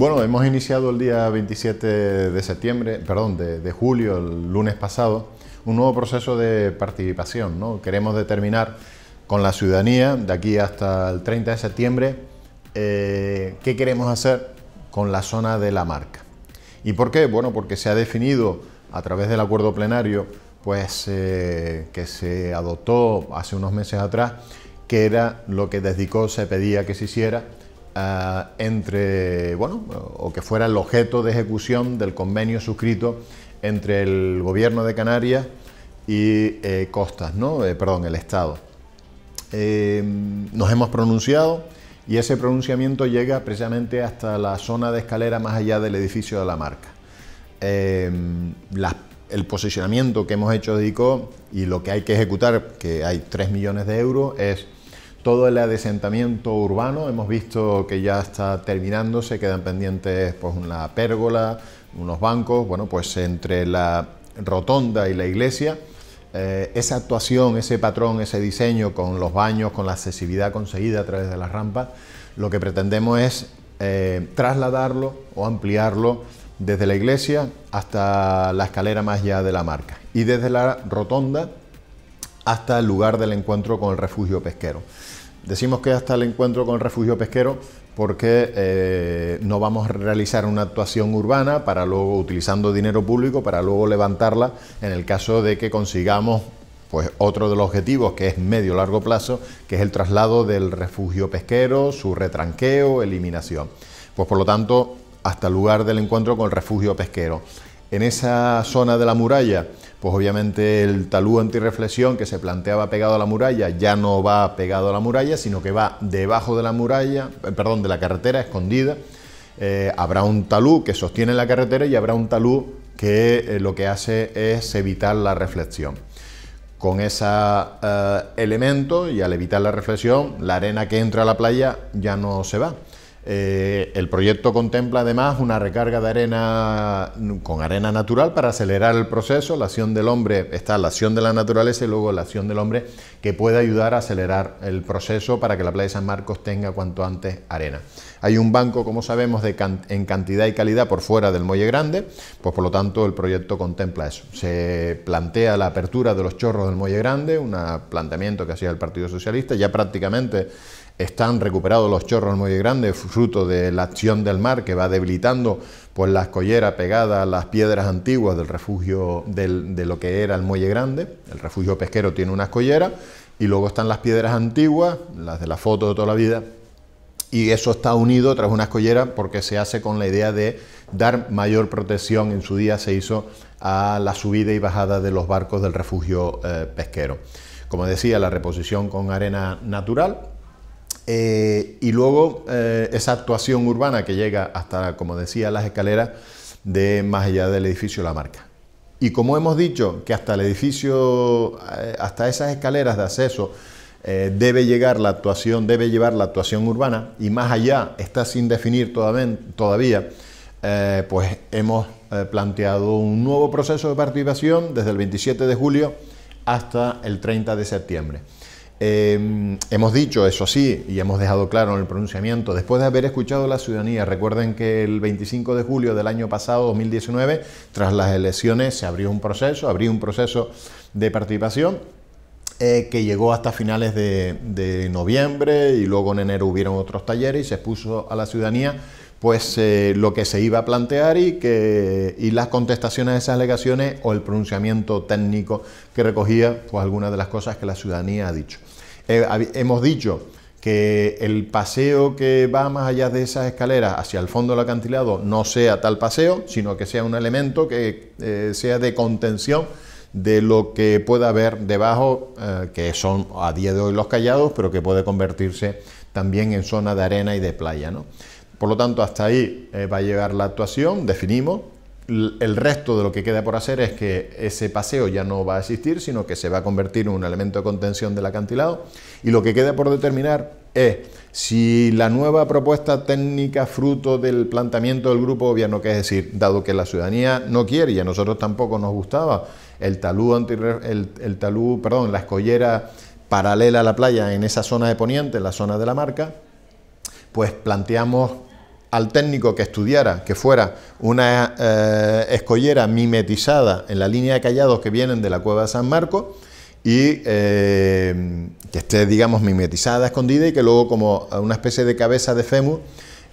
Bueno, hemos iniciado el día 27 de septiembre, perdón, de, julio, el lunes pasado, un nuevo proceso de participación. ¿no? Queremos determinar con la ciudadanía, de aquí hasta el 30 de septiembre, eh, qué queremos hacer con la zona de la marca. ¿Y por qué? Bueno, porque se ha definido a través del acuerdo plenario pues, eh, que se adoptó hace unos meses atrás, que era lo que desde se pedía que se hiciera eh, entre, bueno, o que fuera el objeto de ejecución del convenio suscrito entre el Gobierno de Canarias y eh, Costas, ¿no? Eh, perdón, el Estado. nos hemos pronunciado y ese pronunciamiento llega precisamente hasta la zona de escalera más allá del edificio de la marca. el posicionamiento que hemos hecho de ICO y lo que hay que ejecutar, que hay 3 millones de euros, es todo el adesentamiento urbano hemos visto que ya está terminándose... quedan pendientes pues, una pérgola, unos bancos, bueno, pues entre la rotonda y la iglesia. Eh, esa actuación, ese patrón, ese diseño con los baños, con la accesibilidad conseguida a través de las rampas, lo que pretendemos es eh, trasladarlo o ampliarlo desde la iglesia hasta la escalera más allá de la marca y desde la rotonda hasta el lugar del encuentro con el refugio pesquero. Decimos que hasta el encuentro con el refugio pesquero porque eh, no vamos a realizar una actuación urbana para luego, utilizando dinero público, para luego levantarla en el caso de que consigamos pues otro de los objetivos que es medio largo plazo, que es el traslado del refugio pesquero, su retranqueo, eliminación. Pues por lo tanto, hasta el lugar del encuentro con el refugio pesquero. En esa zona de la muralla, pues obviamente el talú antirreflexión que se planteaba pegado a la muralla ya no va pegado a la muralla, sino que va debajo de la muralla, eh, perdón, de la carretera escondida. Eh, habrá un talú que sostiene la carretera y habrá un talú que eh, lo que hace es evitar la reflexión. Con ese elemento y al evitar la reflexión, la arena que entra a la playa ya no se va eh, el proyecto contempla además una recarga de arena con arena natural para acelerar el proceso. La acción del hombre está la acción de la naturaleza y luego la acción del hombre que puede ayudar a acelerar el proceso para que la playa de San Marcos tenga cuanto antes arena. Hay un banco, como sabemos, en cantidad y calidad por fuera del muelle grande, pues por lo tanto el proyecto contempla eso. Se plantea la apertura de los chorros del muelle grande, un planteamiento que hacía el Partido Socialista, ya prácticamente están recuperados los chorros Muelle Grande... fruto de la acción del mar que va debilitando pues, la escollera pegada a las piedras antiguas del refugio de lo que era el muelle grande. El refugio pesquero tiene una escollera y luego están las piedras antiguas, las de la foto de toda la vida, y eso está unido tras una escollera porque se hace con la idea de dar mayor protección, en su día se hizo a la subida y bajada de los barcos del refugio eh, pesquero. Como decía, la reposición con arena natural, eh, y luego eh, esa actuación urbana que llega hasta, como decía, las escaleras de más allá del edificio La Marca. Y como hemos dicho que hasta el edificio, eh, hasta esas escaleras de acceso debe llegar la actuación, debe llevar la actuación urbana y más allá está sin definir todavía pues hemos planteado un nuevo proceso de participación desde el 27 de julio hasta el 30 de septiembre. Em, hemos dicho, eso sí, y hemos dejado claro en el pronunciamiento, después de haber escuchado a la ciudadanía, recuerden que el 25 de julio del año pasado, 2019, tras las elecciones se abrió un proceso, abrió un proceso de participación eh, que llegó hasta finales de, de noviembre y luego en enero hubieron otros talleres y se expuso a la ciudadanía pues eh, lo que se iba a plantear y, que, y las contestaciones a esas alegaciones o el pronunciamiento técnico que recogía pues algunas de las cosas que la ciudadanía ha dicho. Eh, hemos dicho que el paseo que va más allá de esas escaleras hacia el fondo del acantilado no sea tal paseo, sino que sea un elemento que eh, sea de contención de lo que pueda haber debajo, que son a día de hoy los callados, pero que puede convertirse también en zona de arena y de playa. ¿no? Por lo tanto, hasta ahí eh, va a llegar la actuación, definimos. El resto de lo que queda por hacer es que ese paseo ya no va a existir, sino que se va a convertir en un elemento de contención del acantilado. Y lo que queda por determinar es si la nueva propuesta técnica fruto del planteamiento del grupo gobierno, que es decir, dado que la ciudadanía no quiere y a nosotros tampoco nos gustaba el talud, el, el talud perdón, la escollera paralela a la playa en esa zona de Poniente, en la zona de la marca, pues planteamos al técnico que estudiara que fuera una eh, escollera mimetizada en la línea de callados que vienen de la cueva de San Marcos y eh, que esté, digamos, mimetizada, escondida y que luego como una especie de cabeza de fémur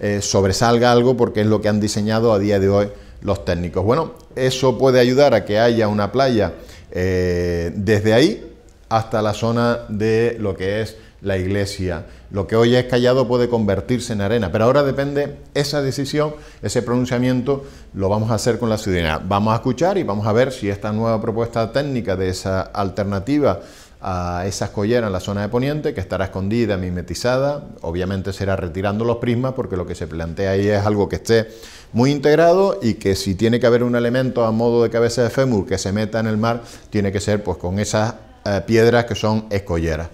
eh, sobresalga algo porque es lo que han diseñado a día de hoy los técnicos. Bueno, eso puede ayudar a que haya una playa desde ahí hasta la zona de lo que es la iglesia. Lo que hoy es callado puede convertirse en arena, pero ahora depende esa decisión, ese pronunciamiento, lo vamos a hacer con la ciudadanía. Vamos a escuchar y vamos a ver si esta nueva propuesta técnica de esa alternativa a esas colleras en la zona de Poniente, que estará escondida, mimetizada, obviamente será retirando los prismas, porque lo que se plantea ahí es algo que esté muy integrado y que si tiene que haber un elemento a modo de cabeza de fémur que se meta en el mar, tiene que ser pues con esas eh, piedras que son escolleras.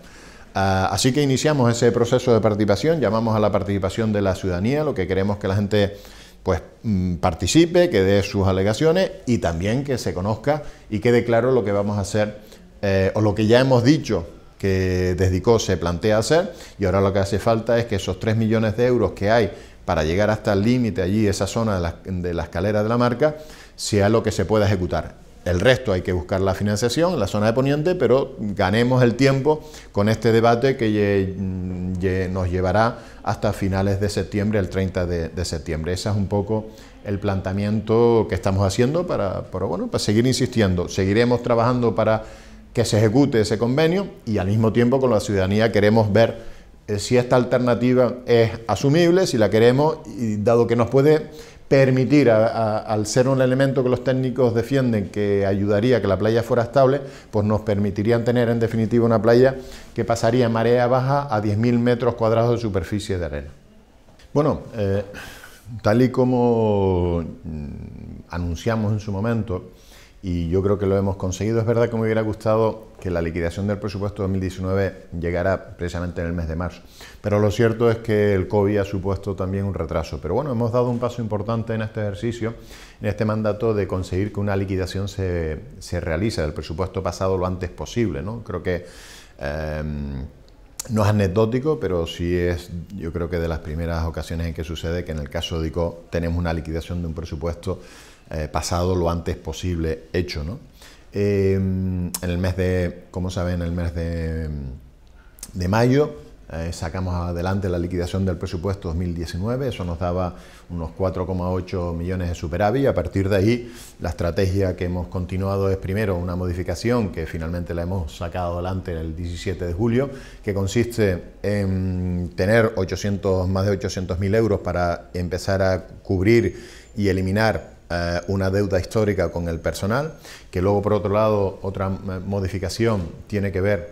Ah, así que iniciamos ese proceso de participación, llamamos a la participación de la ciudadanía, lo que queremos que la gente pues mm, participe, que dé sus alegaciones y también que se conozca y quede claro lo que vamos a hacer eh, o lo que ya hemos dicho que desde se plantea hacer y ahora lo que hace falta es que esos 3 millones de euros que hay para llegar hasta el límite allí, esa zona de la, de la escalera de la marca, sea lo que se pueda ejecutar. El resto hay que buscar la financiación en la zona de Poniente, pero ganemos el tiempo con este debate que mm, nos llevará hasta finales de septiembre, el 30 de, septiembre. Ese es un poco el planteamiento que estamos haciendo para, bueno, para seguir insistiendo. Seguiremos trabajando para que se ejecute ese convenio y al mismo tiempo con la ciudadanía queremos ver eh, si esta alternativa es asumible, si la queremos, y dado que nos puede permitir, al ser un elemento que los técnicos defienden que ayudaría a que la playa fuera estable, pues nos permitirían tener en definitiva una playa que pasaría marea baja a 10.000 metros cuadrados de superficie de arena. Bueno, eh, tal y como mm, anunciamos en su momento, y yo creo que lo hemos conseguido, es verdad que me hubiera gustado que la liquidación del presupuesto 2019 llegará precisamente en el mes de marzo. Pero lo cierto es que el COVID ha supuesto también un retraso. Pero bueno, hemos dado un paso importante en este ejercicio, en este mandato de conseguir que una liquidación se, se realice del presupuesto pasado lo antes posible. ¿no? Creo que em, no es anecdótico, pero sí es, yo creo que de las primeras ocasiones en que sucede que en el caso de ICO tenemos una liquidación de un presupuesto eh, pasado lo antes posible hecho. ¿no? Em, en el mes de, como saben, en el mes de, mayo eh, sacamos adelante la liquidación del presupuesto 2019, eso nos daba unos 4,8 millones de superávit. A partir de ahí, la estrategia que hemos continuado es primero una modificación que finalmente la hemos sacado adelante el 17 de julio, que consiste en tener 800, más de 800.000 euros para empezar a cubrir y eliminar eh, una deuda histórica con el personal, que luego por otro lado otra eh, modificación tiene que ver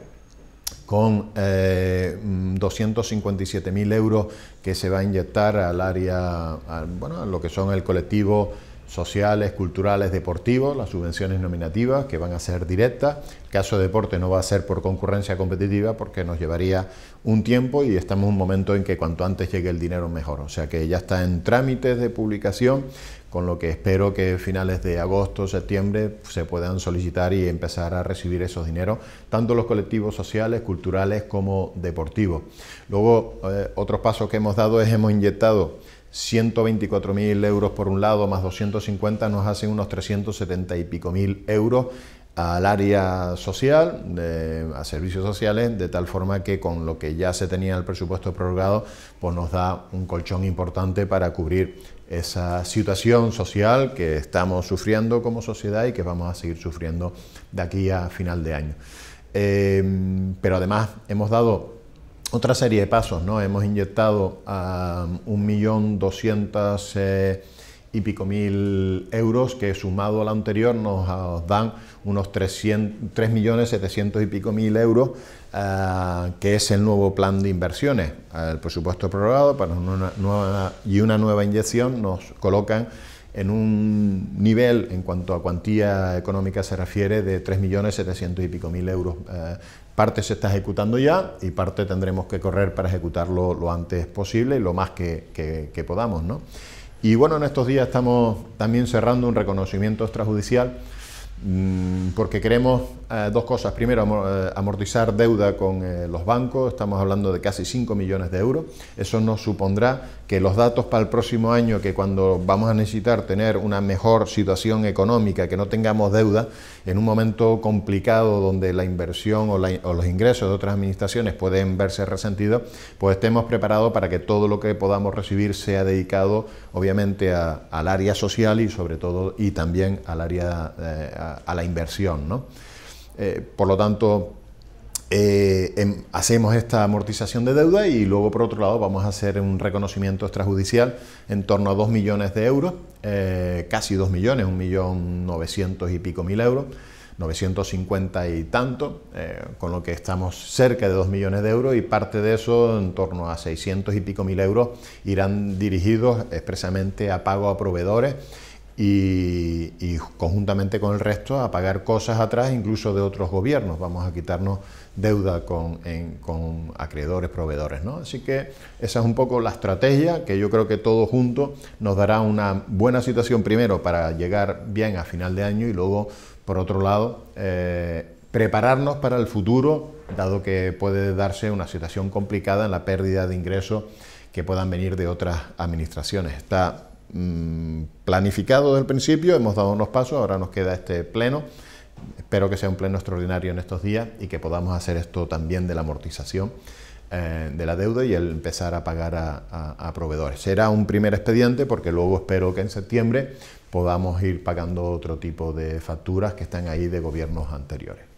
con 257.000 eh, euros que se va a inyectar al área, bueno, a lo que son el colectivo sociales, culturales, deportivos, las subvenciones nominativas que van a ser directas. El caso de deporte no va a ser por concurrencia competitiva porque nos llevaría un tiempo y estamos en un momento en que cuanto antes llegue el dinero mejor. O sea que ya está en trámites de publicación con lo que espero que finales de agosto, septiembre se puedan solicitar y empezar a recibir esos dineros, tanto los colectivos sociales, culturales como deportivos. Luego, otro eh, otros pasos que hemos dado es hemos inyectado 124.000 euros por un lado, más 250 nos hacen unos 370 y pico mil euros al área social, a servicios sociales, de tal forma que con lo que ya se tenía el presupuesto prorrogado, pues nos da un colchón importante para cubrir esa situación social que estamos sufriendo como sociedad y que vamos a seguir sufriendo de aquí a final de año. Em, pero además hemos dado otra serie de pasos, ¿no? Hemos inyectado a 1.200.000 y pico mil euros, que sumado a la anterior nos ah, dan unos 3.700.000 millones 700 y pico mil euros, ah, que es el nuevo plan de inversiones. Ah, el presupuesto prorrogado para una nueva, y una nueva inyección nos colocan en un nivel, en cuanto a cuantía económica se refiere, de 3 millones 700 y pico mil euros. parte se está ejecutando ya y parte tendremos que correr para ejecutarlo lo antes posible y lo más que, que podamos. ¿no? Y bueno, en estos días estamos también cerrando un reconocimiento extrajudicial Mm, porque queremos eh, dos cosas. Primero, eh, amortizar deuda con eh, los bancos, estamos hablando de casi 5 millones de euros. Eso nos supondrá que los datos para el próximo año, que cuando vamos a necesitar tener una mejor situación económica, que no tengamos deuda, en un momento complicado donde la inversión o, los ingresos de otras administraciones pueden verse resentidos, pues estemos preparados para que todo lo que podamos recibir sea dedicado, obviamente, al área social y sobre todo y también al área a, la inversión. Eh, por lo tanto, eh, em, hacemos esta amortización de deuda y luego, por otro lado, vamos a hacer un reconocimiento extrajudicial en torno a 2 millones de euros, eh, casi 2 millones, ...un millón 900 y pico mil euros, 950 y tanto, con lo que estamos cerca de 2 millones de euros y parte de eso, en torno a 600 y pico mil euros, irán dirigidos expresamente a pago a proveedores y, conjuntamente con el resto a pagar cosas atrás incluso de otros gobiernos. Vamos a quitarnos deuda con, acreedores, proveedores. Así que esa es un poco la estrategia que yo creo que todo juntos nos dará una buena situación primero para llegar bien a final de año y luego, por otro lado, eh, prepararnos para el futuro, dado que puede darse una situación complicada en la pérdida de ingresos que puedan venir de otras administraciones. Está Mm, planificado desde el principio, hemos dado unos pasos, ahora nos queda este pleno. Espero que sea un pleno extraordinario en estos días y que podamos hacer esto también de la amortización eh, de la deuda y el empezar a pagar a, a proveedores. Será un primer expediente porque luego espero que en septiembre podamos ir pagando otro tipo de facturas que están ahí de gobiernos anteriores.